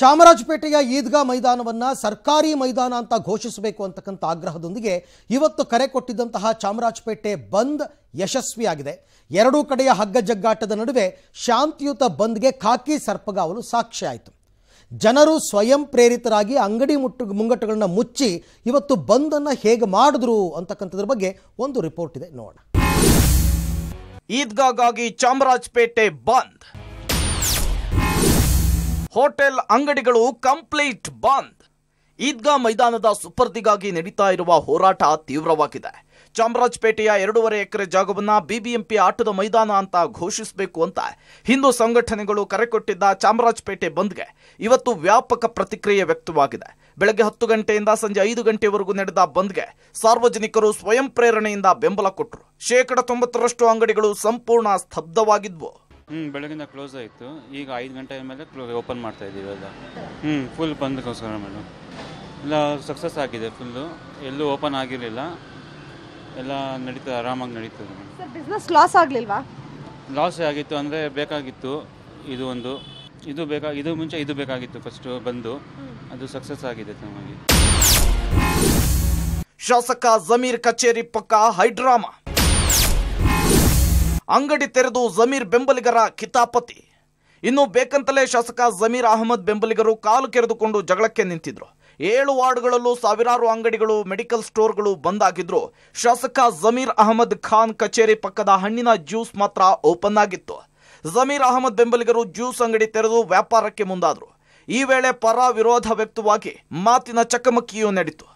ಚಾಮರಾಜಪೇಟೆಯ ಈದ್ಗಾ ಮೈದಾನವನ್ನು ಸರ್ಕಾರಿ ಮೈದಾನ ಅಂತ ಘೋಷಿಸಬೇಕು ಅಂತಕ್ಕಂಥ ಆಗ್ರಹದೊಂದಿಗೆ ಇವತ್ತು ಕರೆ ಕೊಟ್ಟಿದ್ದಂತಹ ಚಾಮರಾಜಪೇಟೆ ಬಂದ್ ಯಶಸ್ವಿಯಾಗಿದೆ ಎರಡೂ ಕಡೆಯ ಹಗ್ಗ ಜಗ್ಗಾಟದ ನಡುವೆ ಶಾಂತಿಯುತ ಬಂದ್ಗೆ ಖಾಕಿ ಸರ್ಪಗಾವಲು ಸಾಕ್ಷಿಯಾಯಿತು ಜನರು ಸ್ವಯಂ ಪ್ರೇರಿತರಾಗಿ ಅಂಗಡಿ ಮುಟ್ಟು ಮುಂಗಟ್ಟುಗಳನ್ನ ಮುಚ್ಚಿ ಇವತ್ತು ಬಂದನ್ನು ಹೇಗೆ ಮಾಡಿದ್ರು ಅಂತಕ್ಕಂಥದ್ರ ಬಗ್ಗೆ ಒಂದು ರಿಪೋರ್ಟ್ ಇದೆ ನೋಡೋಣ ಈದ್ಗಾಗಾಗಿ ಚಾಮರಾಜಪೇಟೆ ಬಂದ್ ಹೋಟೆಲ್ ಅಂಗಡಿಗಳು ಕಂಪ್ಲೀಟ್ ಬಂದ್ ಈದ್ಗಾ ಮೈದಾನದ ಸುಪರ್ದಿಗಾಗಿ ನಡೀತಾ ಇರುವ ಹೋರಾಟ ತೀವ್ರವಾಗಿದೆ ಚಾಮರಾಜಪೇಟೆಯ ಎರಡೂವರೆ ಎಕರೆ ಜಾಗವನ್ನು ಬಿಬಿಎಂಪಿ ಆಟದ ಮೈದಾನ ಅಂತ ಘೋಷಿಸಬೇಕು ಅಂತ ಹಿಂದೂ ಸಂಘಟನೆಗಳು ಕರೆ ಕೊಟ್ಟಿದ್ದ ಚಾಮರಾಜಪೇಟೆ ಬಂದ್ಗೆ ಇವತ್ತು ವ್ಯಾಪಕ ಪ್ರತಿಕ್ರಿಯೆ ವ್ಯಕ್ತವಾಗಿದೆ ಬೆಳಗ್ಗೆ ಹತ್ತು ಗಂಟೆಯಿಂದ ಸಂಜೆ ಐದು ಗಂಟೆವರೆಗೂ ನಡೆದ ಬಂದ್ಗೆ ಸಾರ್ವಜನಿಕರು ಸ್ವಯಂ ಪ್ರೇರಣೆಯಿಂದ ಬೆಂಬಲ ಕೊಟ್ಟರು ಶೇಕಡ ತೊಂಬತ್ತರಷ್ಟು ಅಂಗಡಿಗಳು ಸಂಪೂರ್ಣ ಸ್ತಬ್ಧವಾಗಿದ್ವು ಹ್ಞೂ ಬೆಳಗಿಂದ ಕ್ಲೋಸ್ ಆಯಿತು ಈಗ ಐದು ಗಂಟೆ ಮೇಲೆ ಓಪನ್ ಮಾಡ್ತಾ ಇದ್ದೀವಿ ಎಲ್ಲ ಹ್ಞೂ ಫುಲ್ ಬಂದಕ್ಕೋಸ್ಕರ ಮೇಡಮ್ ಎಲ್ಲ ಸಕ್ಸಸ್ ಆಗಿದೆ ಫುಲ್ಲು ಎಲ್ಲೂ ಓಪನ್ ಆಗಿರಲಿಲ್ಲ ಎಲ್ಲ ನಡೀತದೆ ಆರಾಮಾಗಿ ನಡೀತದೆ ಬಿಸ್ನೆಸ್ ಲಾಸ್ ಆಗಲಿಲ್ವಾ ಲಾಸ್ ಆಗಿತ್ತು ಅಂದರೆ ಬೇಕಾಗಿತ್ತು ಇದು ಒಂದು ಇದು ಬೇಕಾ ಇದು ಮುಂಚೆ ಇದು ಬೇಕಾಗಿತ್ತು ಫಸ್ಟು ಬಂದು ಅದು ಸಕ್ಸಸ್ ಆಗಿದೆ ನಮಗೆ ಶಾಸಕ ಜಮೀರ್ ಕಚೇರಿ ಪಕ್ಕ ಹೈಡ್ರಾಮಾ ಅಂಗಡಿ ತೆರೆದು ಜಮೀರ್ ಬೆಂಬಲಿಗರ ಕಿತಾಪತಿ ಇನ್ನು ಬೇಕಂತಲೇ ಶಾಸಕ ಜಮೀರ್ ಅಹಮದ್ ಬೆಂಬಲಿಗರು ಕಾಲು ಕೆರೆದುಕೊಂಡು ಜಗಳಕ್ಕೆ ನಿಂತಿದ್ರು ಏಳು ವಾರ್ಡ್ಗಳಲ್ಲೂ ಸಾವಿರಾರು ಅಂಗಡಿಗಳು ಮೆಡಿಕಲ್ ಸ್ಟೋರ್ಗಳು ಬಂದ್ ಆಗಿದ್ರು ಶಾಸಕ ಜಮೀರ್ ಅಹಮದ್ ಖಾನ್ ಕಚೇರಿ ಪಕ್ಕದ ಹಣ್ಣಿನ ಜ್ಯೂಸ್ ಮಾತ್ರ ಓಪನ್ ಆಗಿತ್ತು ಜಮೀರ್ ಅಹಮದ್ ಬೆಂಬಲಿಗರು ಜ್ಯೂಸ್ ಅಂಗಡಿ ತೆರೆದು ವ್ಯಾಪಾರಕ್ಕೆ ಮುಂದಾದ್ರು ಈ ವೇಳೆ ಪರ ವಿರೋಧ ವ್ಯಕ್ತವಾಗಿ ಮಾತಿನ ಚಕಮಕಿಯೂ ನಡೀತು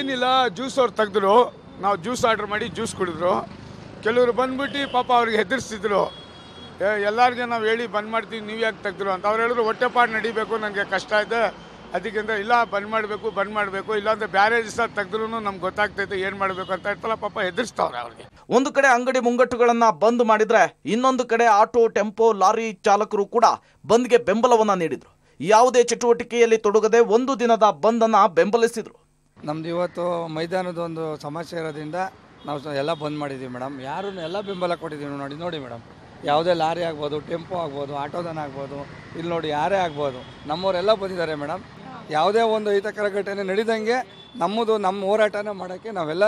ಏನಿಲ್ಲ ಜ್ಯೂಸ್ ಅವ್ರು ತೆಗೆದ್ರು ನಾವು ಜ್ಯೂಸ್ ಆರ್ಡರ್ ಮಾಡಿ ಜ್ಯೂಸ್ ಕುಡಿದ್ರು ಕೆಲವರು ಬಂದ್ಬಿಟ್ಟು ಪಾಪ ಅವ್ರಿಗೆ ಹೆದರ್ಸಿದ್ರು ಎಲ್ಲರಿಗೆ ನಾವು ಹೇಳಿ ಬಂದ್ ಮಾಡ್ತೀವಿ ನೀವು ಯಾಕೆ ತೆಗ್ದ್ರು ಅಂತ ಅವ್ರು ಹೇಳಿದ್ರು ಹೊಟ್ಟೆಪಾಡು ನಡಿಬೇಕು ನನಗೆ ಕಷ್ಟ ಇದೆ ಅದಕ್ಕಿಂತ ಇಲ್ಲ ಬಂದ್ ಮಾಡಬೇಕು ಬಂದ್ ಮಾಡಬೇಕು ಇಲ್ಲಾಂದ್ರೆ ಬೇರೆ ದಿವಸ ತೆಗೆದ್ರು ನಮ್ಗೆ ಗೊತ್ತಾಗ್ತೈತೆ ಏನು ಮಾಡಬೇಕು ಅಂತ ಇರ್ತಲ್ಲ ಪಾಪ ಎದುರಿಸ್ತಾವ್ರೆ ಅವ್ರಿಗೆ ಒಂದು ಕಡೆ ಅಂಗಡಿ ಮುಂಗಟ್ಟುಗಳನ್ನು ಬಂದ್ ಮಾಡಿದ್ರೆ ಇನ್ನೊಂದು ಕಡೆ ಆಟೋ ಟೆಂಪೋ ಲಾರಿ ಚಾಲಕರು ಕೂಡ ಬಂದ್ಗೆ ಬೆಂಬಲವನ್ನು ನೀಡಿದರು ಯಾವುದೇ ಚಟುವಟಿಕೆಯಲ್ಲಿ ತೊಡಗದೆ ಒಂದು ದಿನದ ಬಂದನ್ನು ಬೆಂಬಲಿಸಿದರು ನಮ್ದು ಇವತ್ತು ಮೈದಾನದ ಒಂದು ಸಮಸ್ಯೆ ಇರೋದ್ರಿಂದ ನಾವು ಎಲ್ಲ ಬಂದ್ ಮಾಡಿದ್ದೀವಿ ಮೇಡಮ್ ಯಾರು ಎಲ್ಲ ಬೆಂಬಲ ಕೊಟ್ಟಿದ್ದೀವಿ ನೋಡಿ ನೋಡಿ ಮೇಡಮ್ ಯಾವುದೇ ಲಾರಿ ಆಗ್ಬೋದು ಟೆಂಪೋ ಆಗ್ಬೋದು ಆಟೋದಾನ ಆಗ್ಬೋದು ಇಲ್ಲಿ ನೋಡಿ ಯಾರೇ ಆಗ್ಬೋದು ನಮ್ಮವರೆಲ್ಲ ಬಂದಿದ್ದಾರೆ ಮೇಡಮ್ ಯಾವುದೇ ಒಂದು ಹಿತಕರ ಘಟನೆ ನಡೆದಂಗೆ ನಮ್ಮದು ನಮ್ಮ ಹೋರಾಟನೇ ಮಾಡೋಕ್ಕೆ ನಾವೆಲ್ಲ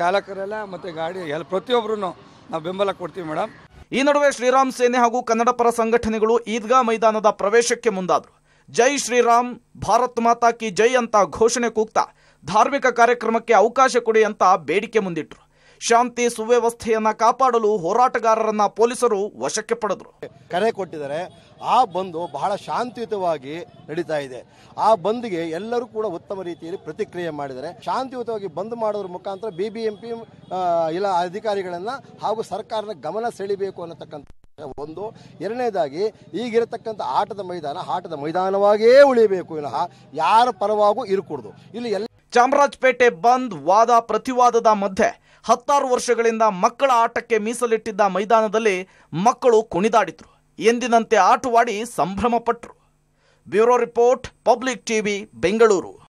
ಚಾಲಕರೆಲ್ಲ ಮತ್ತು ಗಾಡಿ ಎಲ್ಲ ಪ್ರತಿಯೊಬ್ಬರೂ ನಾವು ಬೆಂಬಲ ಕೊಡ್ತೀವಿ ಮೇಡಮ್ ಈ ನಡುವೆ ಶ್ರೀರಾಮ್ ಸೇನೆ ಹಾಗೂ ಕನ್ನಡ ಪರ ಸಂಘಟನೆಗಳು ಈದ್ಗಾ ಮೈದಾನದ ಪ್ರವೇಶಕ್ಕೆ ಮುಂದಾದರು ಜೈ ಶ್ರೀರಾಮ್ ಭಾರತ್ ಮಾತಾ ಕಿ ಜೈ ಅಂತ ಘೋಷಣೆ ಕೂಗ್ತಾ ಧಾರ್ಮಿಕ ಕಾರ್ಯಕ್ರಮಕ್ಕೆ ಅವಕಾಶ ಕೊಡಿ ಅಂತ ಬೇಡಿಕೆ ಮುಂದಿಟ್ಟರು ಶಾಂತಿ ಸುವ್ಯವಸ್ಥೆಯನ್ನ ಕಾಪಾಡಲು ಹೋರಾಟಗಾರರನ್ನ ಪೊಲೀಸರು ವಶಕ್ಕೆ ಪಡೆದರು ಕರೆ ಕೊಟ್ಟಿದ್ದಾರೆ ಆ ಬಂದು ಬಹಳ ಶಾಂತಿಯುತವಾಗಿ ನಡೀತಾ ಇದೆ ಆ ಬಂದ್ಗೆ ಎಲ್ಲರೂ ಕೂಡ ಉತ್ತಮ ರೀತಿಯಲ್ಲಿ ಪ್ರತಿಕ್ರಿಯೆ ಮಾಡಿದರೆ ಶಾಂತಿಯುತವಾಗಿ ಬಂದ್ ಮಾಡೋದ್ರ ಮುಖಾಂತರ ಬಿಬಿಎಂಪಿ ಇಲ್ಲ ಅಧಿಕಾರಿಗಳನ್ನ ಹಾಗೂ ಸರ್ಕಾರದ ಗಮನ ಸೆಳಿಬೇಕು ಅನ್ನತಕ್ಕಂಥ ಒಂದು ಎರಡನೇದಾಗಿ ಈಗಿರತಕ್ಕಂಥ ಆಟದ ಮೈದಾನ ಆಟದ ಮೈದಾನವಾಗಿಯೇ ಉಳಿಬೇಕು ವಿನಃ ಯಾರ ಪರವಾಗೂ ಇರಕೂಡದು ಇಲ್ಲಿ ಎಲ್ಲ ಚಾಮರಾಜಪೇಟೆ ಬಂದ್ ವಾದ ಪ್ರತಿವಾದದ ಮಧ್ಯೆ ಹತ್ತಾರು ವರ್ಷಗಳಿಂದ ಮಕ್ಕಳ ಆಟಕ್ಕೆ ಮೀಸಲಿಟ್ಟಿದ್ದ ಮೈದಾನದಲ್ಲಿ ಮಕ್ಕಳು ಕುಣಿದಾಡಿದ್ರು ಎಂದಿನಂತೆ ಆಟವಾಡಿ ಸಂಭ್ರಮಪಟ್ಟರು bureau report public TV Bengaluru